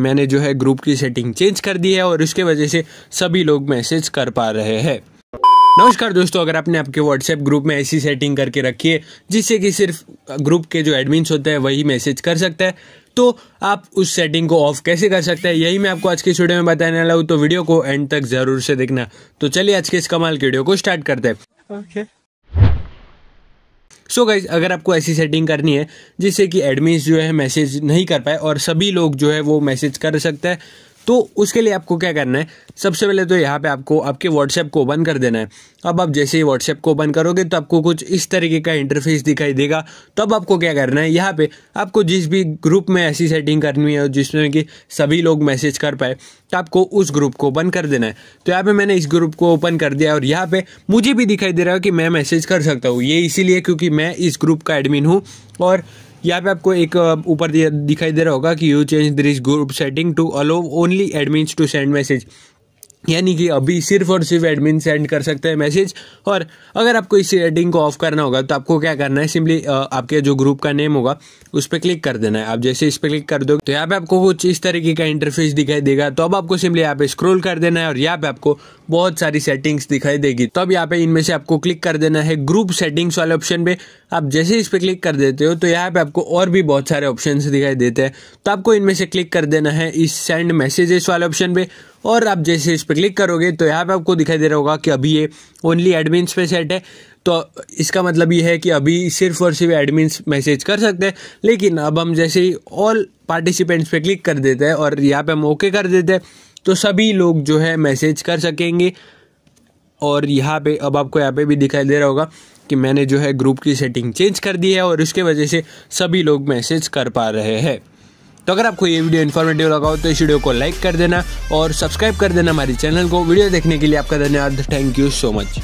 मैंने जो है ग्रुप की सेटिंग चेंज कर दी है और उसके वजह से सभी लोग मैसेज कर पा रहे हैं नमस्कार दोस्तों अगर आपने आपके व्हाट्सएप ग्रुप में ऐसी सेटिंग करके रखी है जिससे कि सिर्फ ग्रुप के जो एडमिन्स होते हैं वही मैसेज कर सकता है तो आप उस सेटिंग को ऑफ कैसे कर सकते हैं यही मैं आपको आज की स्टूडियो में बताने वाला हूँ तो वीडियो को एंड तक जरूर से देखना तो चलिए आज के इस कमाल की वीडियो को स्टार्ट करते हैं okay. सो so गाइज अगर आपको ऐसी सेटिंग करनी है जिससे कि एडमिन जो है मैसेज नहीं कर पाए और सभी लोग जो है वो मैसेज कर सकते हैं तो उसके लिए आपको क्या करना है सबसे पहले तो यहाँ पे आपको आपके व्हाट्सएप को ओपन कर देना है अब आप जैसे ही व्हाट्सएप को ओपन करोगे तो आपको कुछ इस तरीके का इंटरफेस दिखाई देगा तो अब आपको क्या करना है यहाँ पे आपको जिस भी ग्रुप में ऐसी सेटिंग करनी है जिसमें कि सभी लोग मैसेज कर पाए तो आपको उस ग्रुप को ओपन कर देना है तो यहाँ पर मैंने इस ग्रुप को ओपन कर दिया और यहाँ पर मुझे भी दिखाई दे रहा है कि मैं मैसेज कर सकता हूँ ये इसीलिए क्योंकि मैं इस ग्रुप का एडमिन हूँ और यहाँ पे आपको एक ऊपर दिखाई दे रहा होगा कि you change this group setting to allow only admin to send message यानी कि अभी सिर्फ और सिर्फ एडमिन सेंड कर सकते हैं मैसेज और अगर आपको इस सेटिंग को ऑफ करना होगा तो आपको क्या करना है सिंपली आपके जो ग्रुप का नेम होगा उस पर क्लिक कर देना है आप जैसे इस पर क्लिक कर दो तो यहाँ पे आपको कुछ इस तरीके का इंटरफेस दिखाई देगा तो अब आपको सिंपली यहाँ पे स्क्रोल कर देना है और यहाँ पे आपको बहुत सारी सेटिंग्स दिखाई देगी तो अब यहाँ पे इनमें से आपको क्लिक कर देना है ग्रुप सेटिंग्स वाले ऑप्शन पे आप जैसे इस पर क्लिक कर देते हो तो यहाँ पे आपको और भी बहुत सारे ऑप्शन दिखाई देते हैं तो आपको इनमें से क्लिक कर देना है इस सेंड मैसेजेस वाले ऑप्शन पे और आप जैसे इस पर क्लिक करोगे तो यहाँ पे आपको दिखाई दे रहा होगा कि अभी ये ओनली एडमिन्स पे सेट है तो इसका मतलब ये है कि अभी सिर्फ और सिर्फ एडमिन्स मैसेज कर सकते हैं लेकिन अब हम जैसे ही ऑल पार्टिसिपेंट्स पे क्लिक कर देते हैं और यहाँ पे हम ओके कर देते हैं तो सभी लोग जो है मैसेज कर सकेंगे और यहाँ पे अब आपको यहाँ पे भी दिखाई दे रहा होगा कि मैंने जो है ग्रुप की सेटिंग चेंज कर दी है और उसके वजह से सभी लोग मैसेज कर पा रहे हैं तो अगर आपको ये वीडियो इन्फॉर्मेटिव लगा हो तो इस वीडियो को लाइक कर देना और सब्सक्राइब कर देना हमारे चैनल को वीडियो देखने के लिए आपका धन्यवाद थैंक यू सो मच